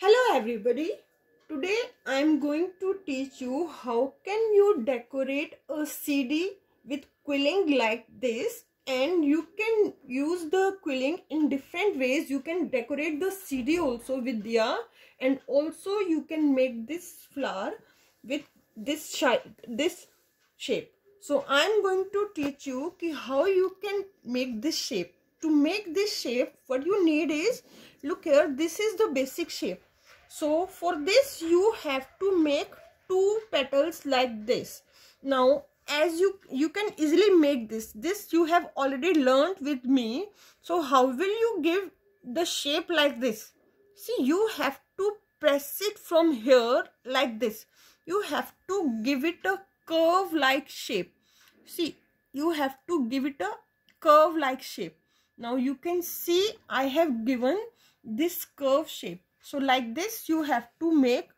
hello everybody today i'm going to teach you how can you decorate a cd with quilling like this and you can use the quilling in different ways you can decorate the cd also with the, and also you can make this flower with this shape this shape so i'm going to teach you how you can make this shape to make this shape what you need is look here this is the basic shape so for this you have to make two petals like this now as you you can easily make this this you have already learned with me so how will you give the shape like this see you have to press it from here like this you have to give it a curve like shape see you have to give it a curve like shape now you can see i have given this curve shape so like this you have to make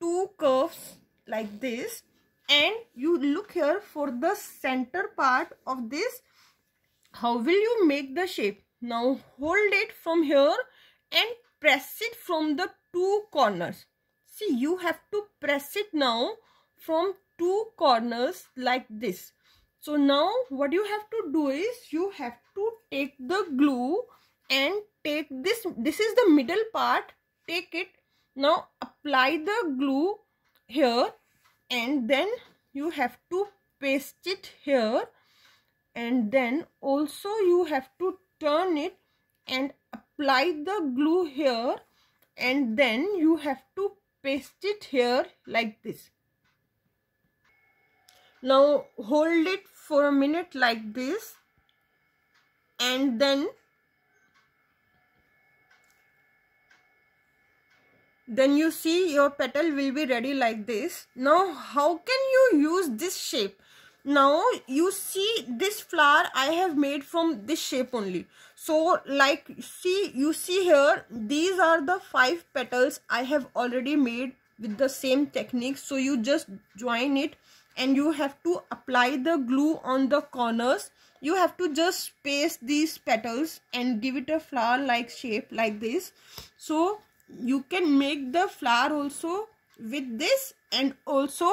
two curves like this and you look here for the center part of this how will you make the shape now hold it from here and press it from the two corners see you have to press it now from two corners like this so now what you have to do is you have to take the glue and take this this is the middle part take it now apply the glue here and then you have to paste it here and then also you have to turn it and apply the glue here and then you have to paste it here like this now hold it for a minute like this and then then you see your petal will be ready like this now how can you use this shape now you see this flower i have made from this shape only so like see you see here these are the five petals i have already made with the same technique so you just join it and you have to apply the glue on the corners you have to just paste these petals and give it a flower like shape like this so you can make the flower also with this and also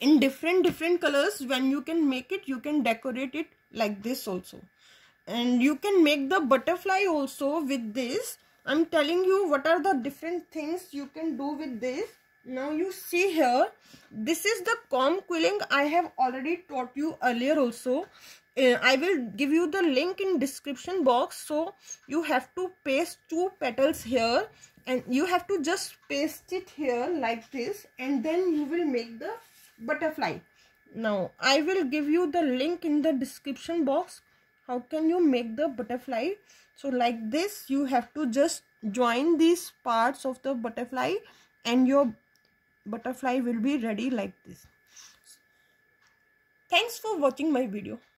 in different different colors when you can make it you can decorate it like this also and you can make the butterfly also with this i'm telling you what are the different things you can do with this now you see here this is the comb quilling i have already taught you earlier also uh, i will give you the link in description box so you have to paste two petals here and you have to just paste it here like this and then you will make the butterfly now i will give you the link in the description box how can you make the butterfly so like this you have to just join these parts of the butterfly and your butterfly will be ready like this thanks for watching my video